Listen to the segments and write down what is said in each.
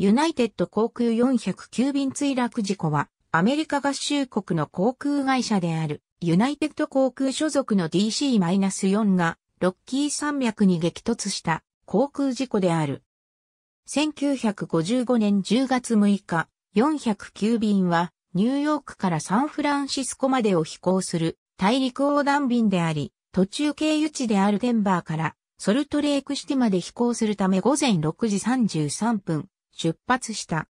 ユナイテッド航空409便墜落事故は、アメリカ合衆国の航空会社である、ユナイテッド航空所属の DC-4 が、ロッキー山脈に激突した航空事故である。1955年10月6日、409便は、ニューヨークからサンフランシスコまでを飛行する大陸横断便であり、途中経由地であるデンバーからソルトレークシティまで飛行するため午前6時33分、出発した。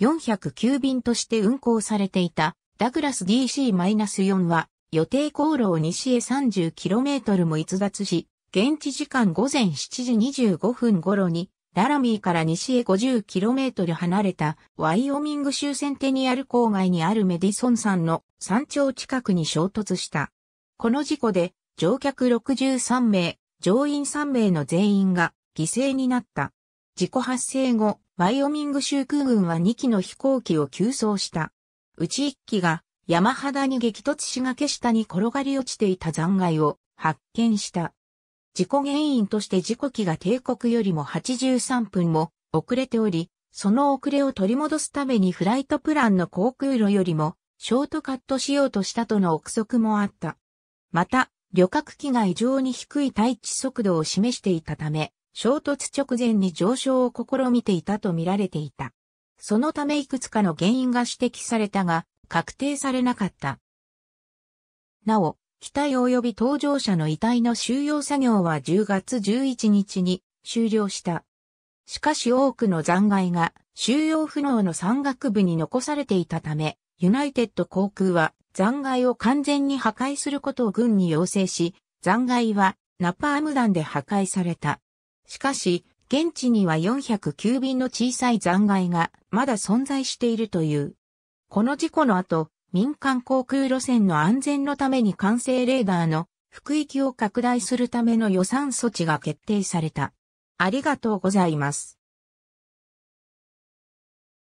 409便として運行されていたダグラス DC-4 は予定航路を西へ 30km も逸脱し、現地時間午前7時25分頃にララミーから西へ 50km 離れたワイオミング州センテニアル郊外にあるメディソン山の山頂近くに衝突した。この事故で乗客63名、乗員3名の全員が犠牲になった。事故発生後、ワイオミング州空軍は2機の飛行機を急走した。うち1機が山肌に激突し崖下に転がり落ちていた残骸を発見した。事故原因として事故機が帝国よりも83分も遅れており、その遅れを取り戻すためにフライトプランの航空路よりもショートカットしようとしたとの憶測もあった。また、旅客機が異常に低い待地速度を示していたため、衝突直前に上昇を試みていたと見られていた。そのためいくつかの原因が指摘されたが、確定されなかった。なお、機体及び搭乗者の遺体の収容作業は10月11日に終了した。しかし多くの残骸が収容不能の山岳部に残されていたため、ユナイテッド航空は残骸を完全に破壊することを軍に要請し、残骸はナパーム弾で破壊された。しかし、現地には409便の小さい残骸がまだ存在しているという。この事故の後、民間航空路線の安全のために完成レーダーの福域を拡大するための予算措置が決定された。ありがとうございます。